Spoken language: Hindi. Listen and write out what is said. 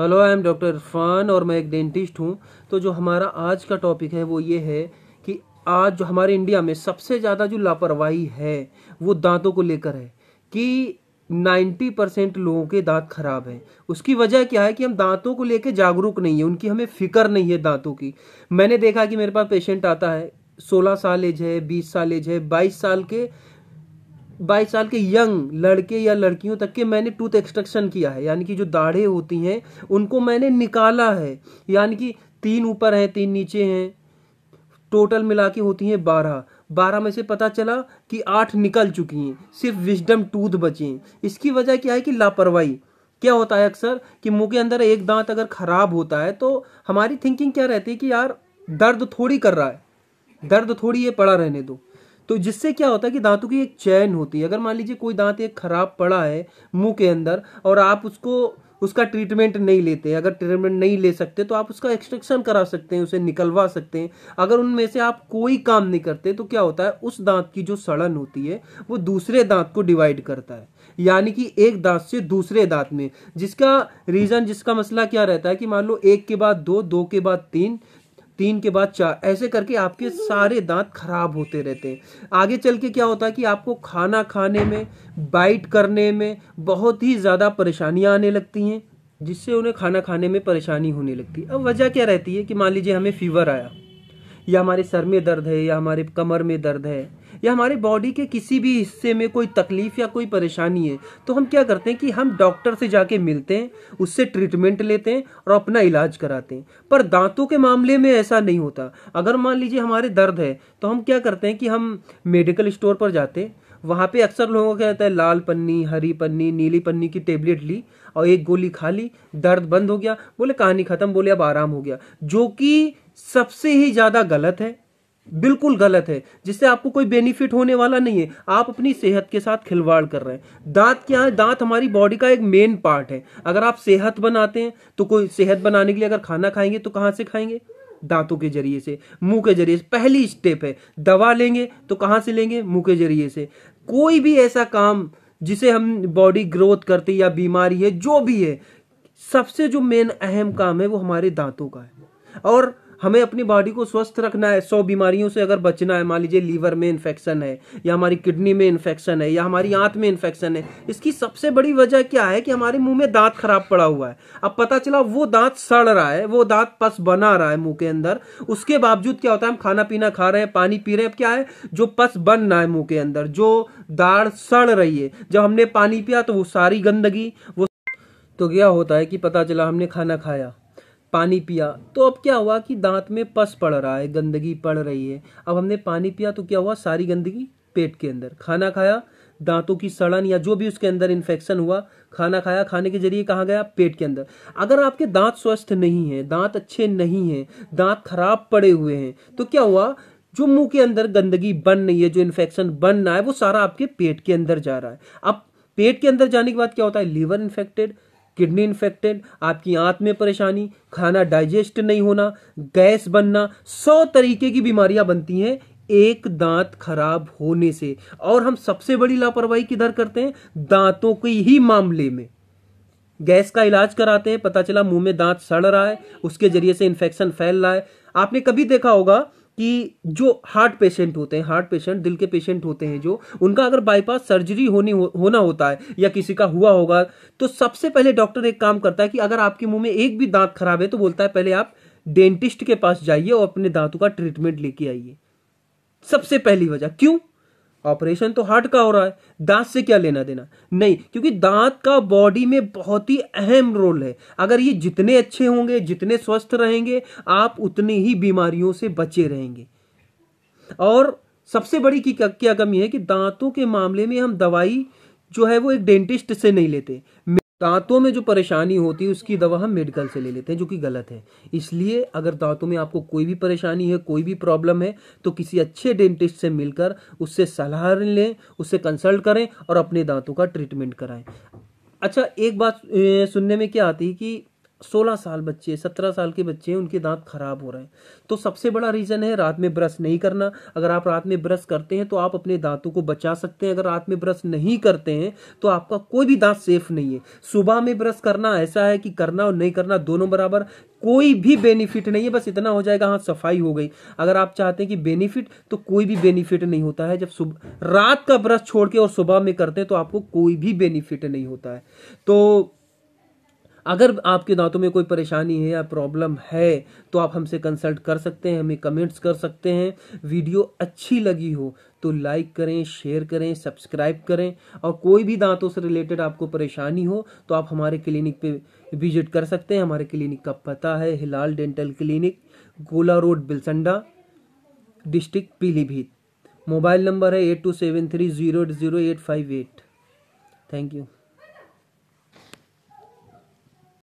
hello I am doctor Irfan और मैं एक डेंटिस्ट हूँ तो जो हमारा आज का टॉपिक है वो ये है कि आज जो हमारे इंडिया में सबसे ज़्यादा जो लापरवाही है वो दांतों को लेकर है कि 90 परसेंट लोगों के दांत खराब हैं उसकी वजह क्या है कि हम दांतों को लेकर जागरूक नहीं है उनकी हमें फिक्र नहीं है दांतों की मैंने देखा कि मेरे पास पेशेंट आता है सोलह साल एज है बीस साल एज है बाईस साल के बाईस साल के यंग लड़के या लड़कियों तक के मैंने टूथ एक्सट्रक्शन किया है यानी कि जो दाढ़े होती हैं उनको मैंने निकाला है यानी कि तीन ऊपर हैं तीन नीचे हैं टोटल मिला के होती हैं बारह बारह में से पता चला कि आठ निकल चुकी हैं सिर्फ विजडम टूथ बचे हैं इसकी वजह क्या है कि लापरवाही क्या होता है अक्सर कि मुंह के अंदर एक दांत अगर खराब होता है तो हमारी थिंकिंग क्या रहती है कि यार दर्द थोड़ी कर रहा है दर्द थोड़ी ये पड़ा रहने दो तो जिससे क्या होता है कि दांतों की एक चयन होती है अगर मान लीजिए कोई दांत एक खराब पड़ा है मुंह के अंदर और आप उसको उसका ट्रीटमेंट नहीं लेते अगर ट्रीटमेंट नहीं ले सकते तो आप उसका एक्सट्रैक्शन करा सकते हैं उसे निकलवा सकते हैं अगर उनमें से आप कोई काम नहीं करते तो क्या होता है उस दांत की जो सड़न होती है वो दूसरे दांत को डिवाइड करता है यानी कि एक दांत से दूसरे दांत में जिसका रीज़न जिसका मसला क्या रहता है कि मान लो एक के बाद दो दो के बाद तीन तीन के बाद चार ऐसे करके आपके सारे दांत खराब होते रहते हैं आगे चल के क्या होता है कि आपको खाना खाने में बाइट करने में बहुत ही ज़्यादा परेशानियाँ आने लगती हैं जिससे उन्हें खाना खाने में परेशानी होने लगती है अब वजह क्या रहती है कि मान लीजिए हमें फीवर आया या हमारे सर में दर्द है या हमारे कमर में दर्द है या हमारे बॉडी के किसी भी हिस्से में कोई तकलीफ या कोई परेशानी है तो हम क्या करते हैं कि हम डॉक्टर से जाके मिलते हैं उससे ट्रीटमेंट लेते हैं और अपना इलाज कराते हैं पर दांतों के मामले में ऐसा नहीं होता अगर मान लीजिए हमारे दर्द है तो हम क्या करते हैं कि हम मेडिकल स्टोर पर जाते वहाँ पे अक्सर लोगों का क्या है लाल पन्नी हरी पन्नी नीली पन्नी की टेबलेट ली और एक गोली खा ली दर्द बंद हो गया बोले कहानी ख़त्म बोले अब आराम हो गया जो कि सबसे ही ज़्यादा गलत है बिल्कुल गलत है जिससे आपको कोई बेनिफिट होने वाला नहीं है आप अपनी सेहत के साथ खिलवाड़ कर रहे हैं दांत क्या है दांत हमारी बॉडी का एक मेन पार्ट है अगर आप सेहत बनाते हैं तो कोई सेहत बनाने के लिए अगर खाना खाएंगे तो कहां से खाएंगे दांतों के जरिए से मुंह के जरिए से पहली स्टेप है दवा लेंगे तो कहां से लेंगे मुंह के जरिए से कोई भी ऐसा काम जिसे हम बॉडी ग्रोथ करते या बीमारी है जो भी है सबसे जो मेन अहम काम है वो हमारे दांतों का है और हमें अपनी बॉडी को स्वस्थ रखना है सौ बीमारियों से अगर बचना है मान लीजिए लीवर में इन्फेक्शन है या हमारी किडनी में इन्फेक्शन है या हमारी आंत में इन्फेक्शन है इसकी सबसे बड़ी वजह क्या है कि हमारे मुंह में दांत खराब पड़ा हुआ है अब पता चला वो दांत सड़ रहा है वो दांत पस बना रहा है मुंह के अंदर उसके बावजूद क्या होता है हम खाना पीना खा रहे हैं पानी पी रहे हैं क्या है जो पस बन रहा है मुंह के अंदर जो दाढ़ सड़ रही है जब हमने पानी पिया तो वो सारी गंदगी वो तो क्या होता है कि पता चला हमने खाना खाया पानी पिया तो अब क्या हुआ कि दांत में पस पड़ रहा है गंदगी पड़ रही है अब हमने पानी पिया तो क्या हुआ सारी गंदगी पेट के अंदर खाना खाया दांतों की सड़न या जो भी उसके अंदर इन्फेक्शन हुआ खाना खाया खाने के जरिए कहाँ गया पेट के अंदर अगर आपके दांत स्वस्थ नहीं हैं दांत अच्छे नहीं हैं दांत खराब पड़े हुए हैं तो क्या हुआ जो मुंह के अंदर गंदगी बन रही है जो इन्फेक्शन बन रहा है वो सारा आपके पेट के अंदर जा रहा है अब पेट के अंदर जाने के बाद क्या होता है लीवर इन्फेक्टेड किडनी इन्फेक्टेड आपकी आंत में परेशानी खाना डाइजेस्ट नहीं होना गैस बनना सौ तरीके की बीमारियां बनती हैं एक दांत खराब होने से और हम सबसे बड़ी लापरवाही किधर करते हैं दांतों के ही मामले में गैस का इलाज कराते हैं पता चला मुंह में दांत सड़ रहा है उसके जरिए से इन्फेक्शन फैल रहा है आपने कभी देखा होगा कि जो हार्ट पेशेंट होते हैं हार्ट पेशेंट दिल के पेशेंट होते हैं जो उनका अगर बाईपास सर्जरी होनी हो, होना होता है या किसी का हुआ होगा तो सबसे पहले डॉक्टर एक काम करता है कि अगर आपके मुंह में एक भी दांत खराब है तो बोलता है पहले आप डेंटिस्ट के पास जाइए और अपने दांतों का ट्रीटमेंट लेके आइए सबसे पहली वजह क्यों ऑपरेशन तो हार्ट का हो रहा है दांत से क्या लेना देना नहीं क्योंकि दांत का बॉडी में बहुत ही अहम रोल है अगर ये जितने अच्छे होंगे जितने स्वस्थ रहेंगे आप उतनी ही बीमारियों से बचे रहेंगे और सबसे बड़ी की क्या कमी है कि दांतों के मामले में हम दवाई जो है वो एक डेंटिस्ट से नहीं लेते दांतों में जो परेशानी होती है उसकी दवा हम मेडिकल से ले लेते हैं जो कि गलत है इसलिए अगर दांतों में आपको कोई भी परेशानी है कोई भी प्रॉब्लम है तो किसी अच्छे डेंटिस्ट से मिलकर उससे सलाह लें उससे कंसल्ट करें और अपने दांतों का ट्रीटमेंट कराएं अच्छा एक बात सुनने में क्या आती है कि सोलह साल बच्चे सत्रह साल के बच्चे उनके दांत खराब हो रहे हैं तो सबसे बड़ा रीज़न है रात में ब्रश नहीं करना अगर आप रात में ब्रश करते हैं तो आप अपने दांतों को बचा सकते हैं अगर रात में ब्रश नहीं करते हैं तो आपका कोई भी दांत सेफ नहीं है सुबह में ब्रश करना ऐसा है कि करना और नहीं करना दोनों बराबर कोई भी बेनिफिट नहीं है बस इतना हो जाएगा हाँ सफाई हो गई अगर आप चाहते हैं कि बेनिफिट तो कोई भी बेनिफिट नहीं होता है जब सुबह रात का ब्रश छोड़ के और सुबह में करते हैं तो आपको कोई भी बेनिफिट नहीं होता है तो अगर आपके दांतों में कोई परेशानी है या प्रॉब्लम है तो आप हमसे कंसल्ट कर सकते हैं हमें कमेंट्स कर सकते हैं वीडियो अच्छी लगी हो तो लाइक करें शेयर करें सब्सक्राइब करें और कोई भी दांतों से रिलेटेड आपको परेशानी हो तो आप हमारे क्लिनिक पे विजिट कर सकते हैं हमारे क्लिनिक का पता है Hilal dental clinic Gola road Bilsanda district Pilibhit mobile number है eight two seven three zero zero eight five eight thank you